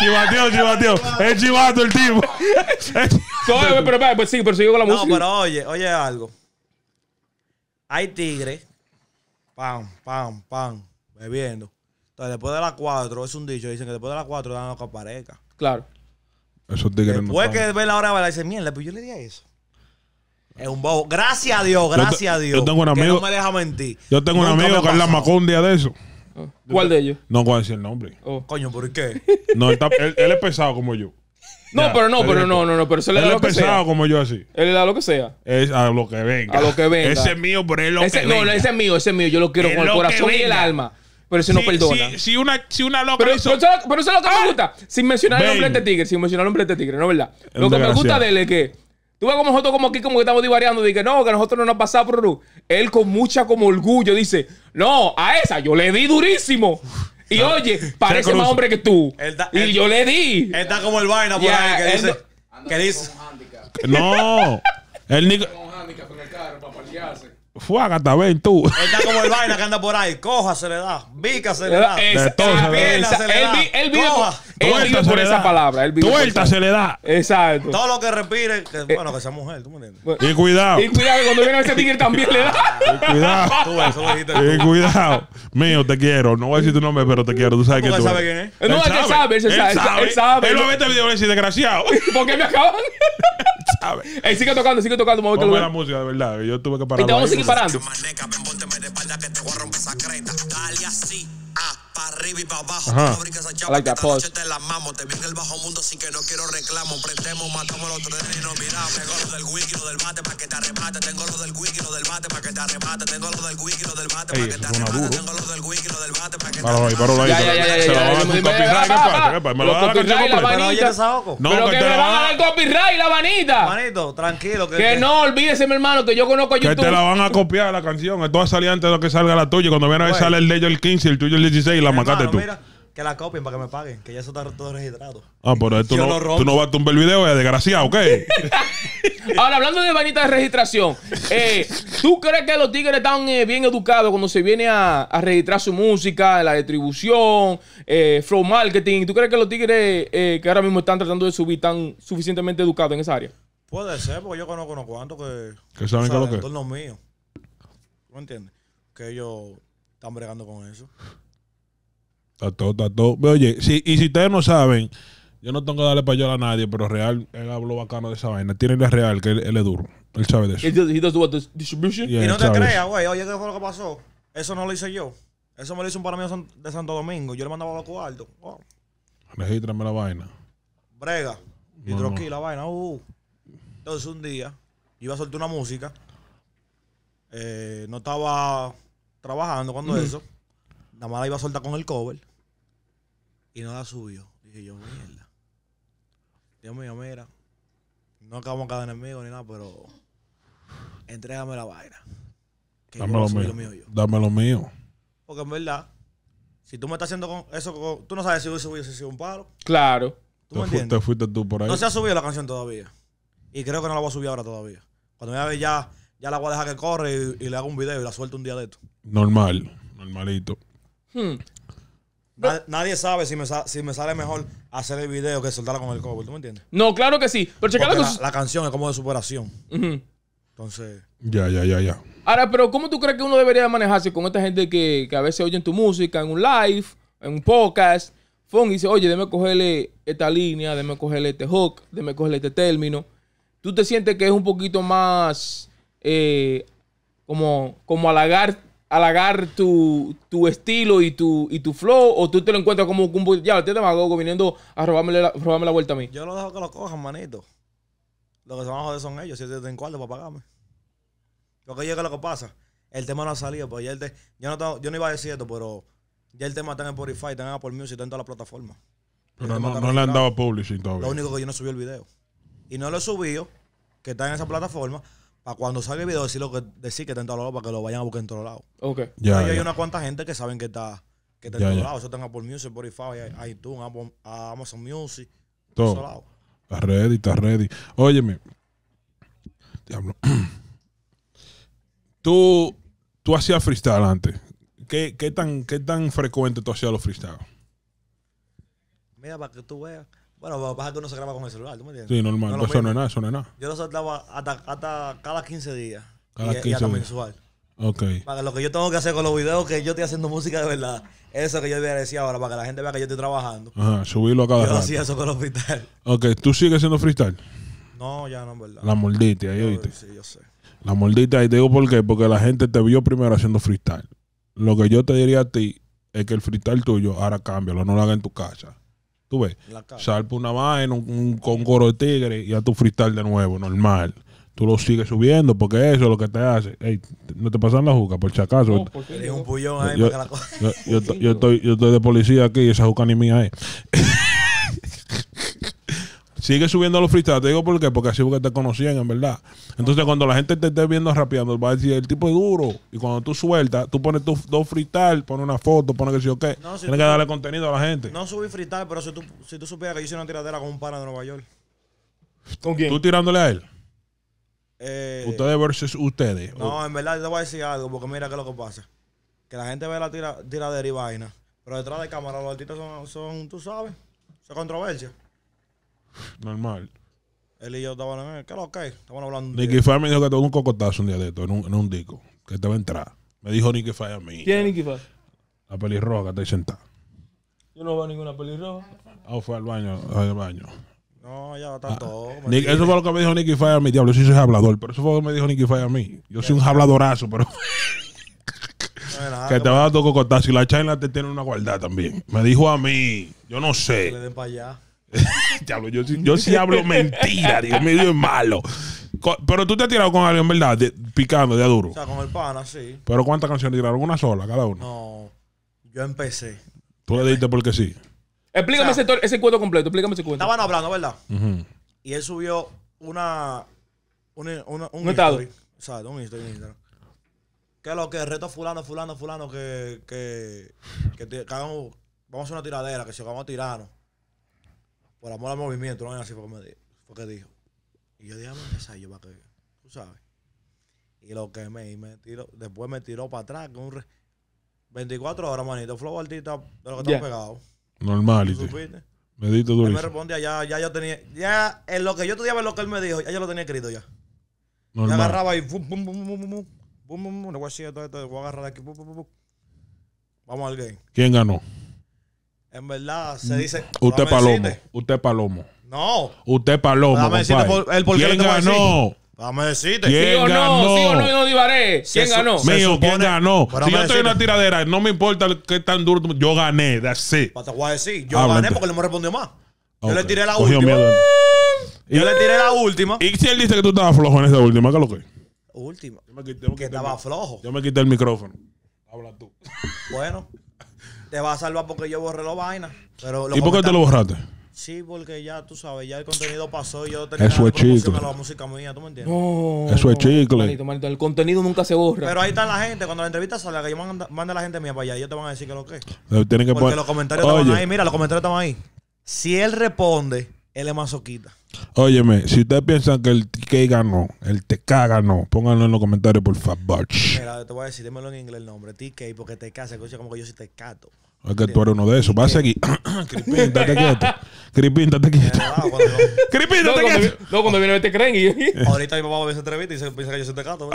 Chivateo, chivateo. Es chivato el tipo. Eh, pero, eh, pues pero con la música. No, pero oye, oye algo. Hay tigres. Pam, pam, pam. Bebiendo. Entonces, después de las 4, es un dicho, dicen que después de las 4 dan a que Claro. Eso tigres no. Después que ve la hora de bailar, dicen, mierda, pues yo le di a eso. Es un bobo. Gracias a Dios, gracias a Dios. Yo tengo un amigo. no me deja mentir. Yo tengo un amigo que es la macondia de eso. ¿Cuál de ellos? No voy a decir el nombre. Oh. Coño, ¿por qué? No, él, es pesado como yo. No, pero no, pero no, no, no, pero eso él le da lo que sea. Él es pesado como yo así. Él le da lo que sea. Es a lo que venga. A lo que venga. Ese es mío, pero él lo que no, venga. No, ese es mío, ese es mío. Yo lo quiero con el corazón y el alma. Pero eso no perdona. Si, una, si una loca pero, eso, pero, eso, es lo que me ¡Ah! gusta. Sin mencionar el hombre de este tigre, sin mencionar el hombre de este tigre, ¿no es verdad? Lo que me gusta de él es que Tú ves como nosotros como aquí como que estamos divariando. que no, que nosotros no nos ha pasado, pero él con mucha como orgullo dice, no, a esa yo le di durísimo. Y oye, parece más hombre que tú. y yo le di. está como el vaina por ahí que dice... No, él Fuágata, ven tú. Está como el vaina que anda por ahí. Coja se le da. Vica se le da. pierna se le da. Él vive, por esa palabra. Él vuelta, se le da. Exacto. Todo lo que respire. Eh, bueno, que sea mujer, ¿tú me entiendes? Y cuidado. Y cuidado, que cuando viene ese tigre también le da. Y cuidado. Tú, eso lo Y cuidado. Mío, te quiero. No voy a decir tu nombre, pero te quiero. Tú sabes que tú. sabe quién es? No, él sabe. Él sabe. Él sabe. Él lo ve este video y dice, desgraciado. ¿Por qué me acaban? sabes. Ey, sigue tocando, sigue tocando. ver la música, de verdad. Yo tuve que parar. Y te vamos a seguir parando. arriba y para abajo. Ajá. Fabrica esa chapa, like noche te la mamo. Te viene el bajo mundo, así que no quiero reclamo. Prendemos, matamos los tres y nos miramos. Tengo lo del wiki, lo del mate, para que te arrebate. Tengo lo del wiki, lo del mate, para que te arrebate. Tengo lo del wiki, lo del mate, para que te arrebate. Tengo lo del wiki, lo del mate, para que te arrebate. Páralo ahí, páralo ahí. Se lo van a dar un copyright. ¿Me lo van a dar con No, Pero que me van a dar copyright la vanita. Manito, tranquilo. Que no, olvídese, mi hermano, que yo conozco a YouTube. Que te la van a copiar la canción. Esto va a salir antes de que salga la tuya. Cuando viene a ver sale el de ellos el 15, el tuyo el 16 y la macata que la copien para que me paguen, que ya eso está todo registrado. Ah, pero tú, no, tú no, vas a tumbar el video, es desgraciado, ¿ok? Ahora, hablando de vainitas de registración, eh, ¿tú crees que los tigres están eh, bien educados cuando se viene a, a registrar su música, la distribución, eh, flow marketing? ¿Tú crees que los tigres eh, que ahora mismo están tratando de subir están suficientemente educados en esa área? Puede ser, porque yo conozco unos cuantos que, que saben que lo que es. míos. tú entiendes? Que ellos están bregando con eso. Está todo, todo. Oye, si, y si ustedes no saben, yo no tengo que darle payola a nadie, pero Real, él habló bacano de esa vaina. tiene la Real, que él, es duro. Él sabe de eso. what, distribution? y no te creas, güey. Oye, ¿qué fue lo que pasó? Eso no lo hice yo. Eso me lo hizo un parameo de Santo Domingo. Yo le mandaba a los Regístrame la vaina. Brega. Y no, la vaina. Uh. Entonces un día, iba a soltar una música. Eh, no estaba trabajando cuando eso. Nada más la iba a soltar con el cover y no la subió. Dije yo, mierda. Dios mío, mira. No acabamos cada enemigo ni nada, pero entrégame la vaina. dame lo, mío. Dame lo mío. Porque en verdad, si tú me estás haciendo con eso, tú no sabes si hubiese si, sido un palo Claro. te, No se ha subido la canción todavía. Y creo que no la voy a subir ahora todavía. Cuando me vea ya, ya la voy a dejar que corre y, le hago un video y la suelto un día de esto. Normal, normalito. Hmm nadie sabe si me, si me sale mejor hacer el video que soltarla con el cover, ¿tú me entiendes? No, claro que sí. Pero la, canción es como de superación. Entonces. Ya, ya, ya, ya. Ahora, pero ¿cómo tú crees que uno debería manejarse con esta gente que, a veces en tu música en un live, en un podcast? y dice, oye, déme cogerle esta línea, déme cogerle este hook, déme cogerle este término. ¿Tú te sientes que es un poquito más eh, como, como halagar tu, tu estilo y tu, y tu flow? ¿O tú te lo encuentras como un ya, te este demagogo viniendo a robarme la, robarme la vuelta a mí? Yo lo dejo que lo cojan, manito. Lo que se van a joder son ellos, si te den cuarto para pagarme. Lo que yo lo que pasa, el tema no ha salido, pues ya el te yo, no yo no iba a decir esto, pero ya el tema está en Spotify, está en Apple Music, está en todas las plataformas. Pero no, no le han dado publishing todavía. Lo único que yo no subí el video. Y no lo he subido, que está en esa plataforma, cuando salga el video decir que está en todos lados para que lo vayan a buscar en todos lados. Ok. Ya, Hay una cuanta gente que saben que está, que está en todos lados. Eso está en Apple Music, Spotify, iTunes, Apple, Amazon Music. Todo. Todos Está ready, está ready. Óyeme. Diablo. tú, tú hacías freestyle antes. ¿Qué, qué, tan, ¿Qué tan frecuente tú hacías los freestyle? Mira, para que tú veas. Bueno, para que pasa que uno se graba con el celular, ¿tú me entiendes? Sí, normal. No, eso no es nada, eso no es nada. Yo lo soltaba hasta, cada 15 días. Cada y, 15 y hasta mensual. Ok. Para que lo que yo tengo que hacer con los videos que yo estoy haciendo música de verdad, eso que yo le decir ahora, para que la gente vea que yo estoy trabajando. Ajá, subirlo a cada Yo hacía eso con los freestyle. Ok, ¿tú sigues siendo freestyle? No, ya no, en verdad. La moldita, ahí oíste. Sí, yo sé. La moldita ahí, te digo por qué, porque la gente te vio primero haciendo freestyle. Lo que yo te diría a ti es que el freestyle tuyo ahora cámbialo, no lo hagas en tu casa. Tú ves, por una vaina, un, un, con coro de tigre y a tu freestyle de nuevo, normal. Tú lo sigues subiendo porque eso es lo que te hace. Ey, no te pasan la juca, por si acaso. estoy, yo estoy de policía aquí y esa juca ni mía es sigue subiendo los freestyles. Te digo por qué, porque así porque te conocían, en verdad. Entonces, cuando la gente te esté viendo rapeando, va a decir, el tipo es duro. Y cuando tú sueltas, tú pones tus dos freestyles, pones una foto, pones que sí o qué. Tienes que darle contenido a la gente. No subí freestyle, pero si tú, si tú supieras que yo hice una tiradera con un pana de Nueva York. ¿Con quién? ¿Tú tirándole a él? Eh, ustedes versus ustedes. No, en verdad te voy a decir algo, porque mira qué es lo que pasa. Que la gente ve la tira, tiradera y vaina, pero detrás de cámara los artistas son, son tú sabes, Esa controversia normal. Él y yo estaban, ¿qué lo que? hablando. Nicky Fire me dijo que tengo un cocotazo un día de esto, en un, en un disco, que estaba entrar Me dijo Nicky Fire a mí. ¿Quién es Nicky Fire? La pelirroja que está ahí sentada. Yo no veo ninguna pelirroja. Ah, fue al baño, al baño. No, ya está ah, todo. eso fue lo que me dijo Nicky Fire a mí, diablo. Yo soy hablador, pero eso fue lo que me dijo Nicky Fire a mí. Yo soy un habladorazo, pero. que te, va a dar tu cocotazo y la China te tiene una guardada también. Me dijo a mí, yo no sé. Que le den para allá. Diablo, yo, yo sí hablo mentira, Dios mío, es malo. Pero tú te has tirado con alguien, ¿verdad? picando, de a duro. O sea, con el pana, sí. Pero ¿cuántas canciones tiraron? Una sola, cada uno. No, yo empecé. Tú le diste porque sí. Explícame ese, ese cuento completo, explícame ese cuento. Estaban hablando, ¿verdad? Y él subió una. una- una- un, Un history. Exacto, un history Que lo que reto fulano, fulano, fulano, que. que. que, hagamos- vamos a hacer una tiradera, que se vamos a tirarnos por amor al movimiento, no así fue que, me dijo, Y yo dije, yo para que, tú sabes. Y lo que me, tiró, después me tiró para atrás con un 24 horas, manito, flow pero que estaba pegado. Normal, Me me respondía, ya, ya yo tenía, ya en lo que yo estudiaba, lo que él me dijo, ya yo lo tenía escrito ya. Normal. agarraba y pum, pum, pum, pum, Vamos al ¿Quién ganó? En verdad, se mm, dice. Usted palomo. Usted Usted palomo. No. Usted palomo. decirte ¿Quién ganó? Dame decirte. ¿Quién sí o ganó? sí o no, no divaré. ¿Quién ganó? Mío, ¿quién ganó? si yo estoy en una tiradera, no me importa qué tan duro. Yo gané, that's it. Te voy decir, yo gané porque le hemos respondió más. Yo le tiré la última. Yo le tiré la última. ¿Y si él dice que tú estabas flojo en esa última? ¿Qué es lo que? Última. Yo me quité, que estaba flojo. Yo me quité el micrófono. Habla tú. Bueno. Te va a salvar porque yo borré la vaina. Pero ¿Y por qué te lo borraste? Sí, porque ya tú sabes, ya el contenido pasó y yo tenía Eso es chicle. la música mía, ¿tú me entiendes? Eso es chicle. el contenido nunca se borra. Pero ahí está la gente, cuando la entrevista salga, que yo mando a la gente mía para allá, ellos te van a decir que lo que es. Eh, porque los comentarios Oye. estaban ahí, mira, los comentarios estaban ahí. Si él responde, él es masoquista Óyeme, si ustedes piensan que el TK ganó, el TK ganó, pónganlo en los comentarios, por favor. Mira, te voy a decir, dímelo en inglés el nombre, TK, porque TK se escucha como que yo soy tecato. Es que tú eres uno de esos. Va a seguir. Cripín, date quieto. Cripín, date quieto. Cripín, date quieto. No, cuando viene a ver te creen. Ahorita mi papá va ver esa entrevista y se piensa que yo soy tecato.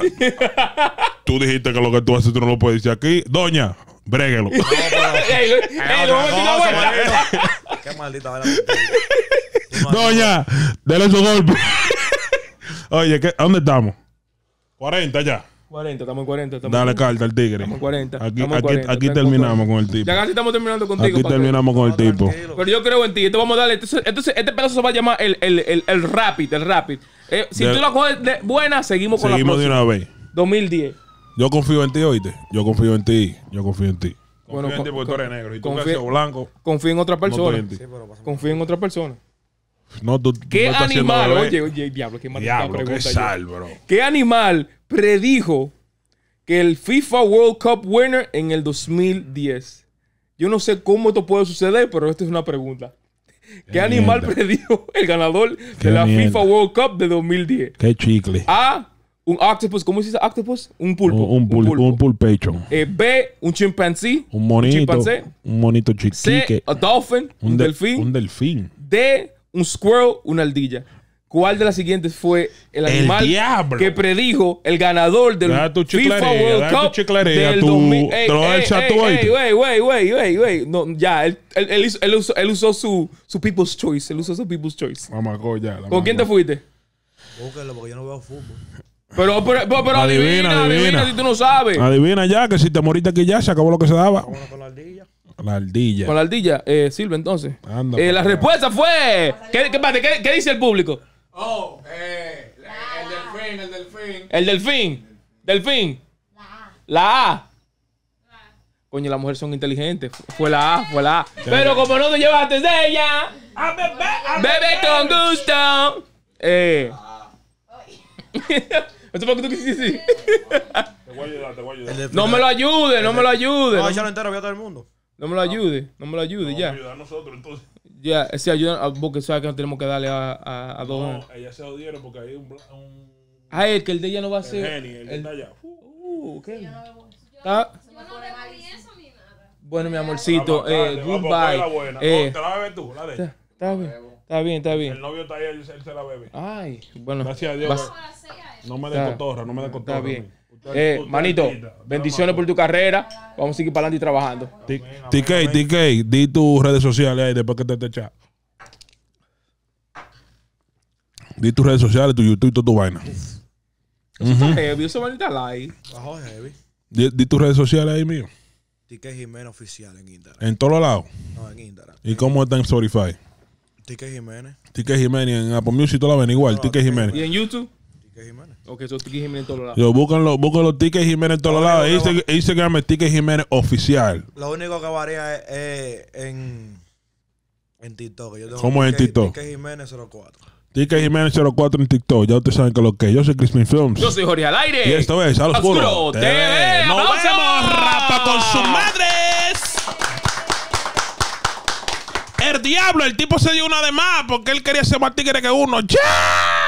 Tú dijiste que lo que tú haces tú no lo puedes decir aquí. Doña, bréguelo. Qué maldita Doña, dale su golpe. Oye, ¿qué, ¿dónde estamos? 40 ya. 40, estamos en 40. Estamos Dale en... carta al tigre. Estamos en 40. Aquí, aquí, 40, aquí terminamos con el tipo. Ya casi estamos terminando contigo. Aquí terminamos que... con el tipo. Tranquilo. Pero yo creo en ti. Esto vamos a darle. Entonces, entonces este pedazo se va a llamar el, el, el, el Rapid. El Rapid. Eh, si de... tú la coges de buena, seguimos, seguimos con la Seguimos de una vez. 2010. Yo confío en ti, oíste. Yo confío en ti. Yo confío en ti. Confío bueno, en ti porque tú eres negro. Y tú confío, blanco. Confío en otra persona. No en sí, confío en otra persona. ¿Qué animal? Oye, oye, diablo, qué pregunta. ¿Qué animal predijo que el FIFA World Cup winner en el 2010? Yo no sé cómo esto puede suceder, pero esta es una pregunta. ¿Qué, animal predijo el ganador de la FIFA World Cup de 2010? Qué chicle. A. Un octopus, ¿cómo se dice octopus? Un pulpo. un, pulpecho. Eh, B, un chimpancé. Un monito. Un monito chiquique. Un, un delfín. Un delfín. D, un squirrel, una ardilla. ¿Cuál de las siguientes fue el animal que predijo el ganador del tu FIFA World Cup tu del tu, 2000? Ey, ey, ey, No, ya, él, él, él, él, usó, él usó su, su People's Choice. Él usó su People's Choice. ya. ¿Con quién te fuiste? porque yo no veo fútbol. Pero, pero, pero, pero adivina, adivina, si tú no sabes. Adivina ya, que si te moriste aquí ya, se acabó lo que se daba. con la ardilla. La ardilla. Con la ardilla, eh, sirve entonces. Eh, la respuesta fue. ¿Qué, qué, dice el público? Oh, eh, el delfín, el delfín. El delfín. Delfín. La A. Coño, las mujeres son inteligentes. Fue la A, fue la A. Pero como no te llevaste de ella. Bebé con gusto. Eh. Ah. Eso fue lo que tú quisiste decir. Te voy a ayudar, te voy a ayudar. No me lo ayude, no me lo ayude. No, yo lo entero, voy a todo el mundo. Ah, no me lo ayude, no me lo ayude, ya. Vamos a nosotros, entonces. Ya, ese ayuda ah, porque sabe que no tenemos que darle a, a, a dos. No, ellas se odiaron porque hay un, un. Ah, el que el de ella no va a el ser. Jenny, el, el... está allá. Uh, ok. yo no, ¿Está? Yo ah. no eso ni nada. Bueno, mi amorcito, eh, goodbye. Eh, te la bebes tú, la de ella. Está bien, está bien, está bien. El novio está ahí, él, se la bebe. Ay, bueno. Gracias a Dios. No me des cotorra, no me des cotorra. Está bien. Eh, manito, bendiciones por tu carrera. Vamos a seguir para adelante y trabajando. TK, TK, di tus redes sociales ahí después que te echas. Di tus redes sociales, tu YouTube y toda tu vaina. Eso está heavy, eso live. Bajo heavy. Di, tus redes sociales ahí, mío. TK Jiménez oficial en Instagram. ¿En todos lados? No, en Instagram. ¿Y cómo está en Spotify? TK Jiménez. TK Jiménez en Apple Music, toda la ven igual, TK Jiménez. ¿Y en YouTube? o Jiménez. Ok, eso es Jiménez en todos lados. Yo buscan los, buscan los Tickets Jiménez en todos lo lados. Instagram, Instagram es Tiki Jiménez oficial. Lo único que varía es, en, en TikTok. Yo tengo ¿Cómo es en TikTok? Tiki Jiménez 04. Tiki Jiménez 04 en TikTok. Ya ustedes saben que lo que es. Yo soy Crispin Films. Yo soy Jorge al aire. Y esto es Al Oscuro, TV. TV. ¡Nos ¡Aplausos! vemos, rapa con sus madres! El diablo, el tipo se dio una de más porque él quería ser más tigre que uno. ¡Ya!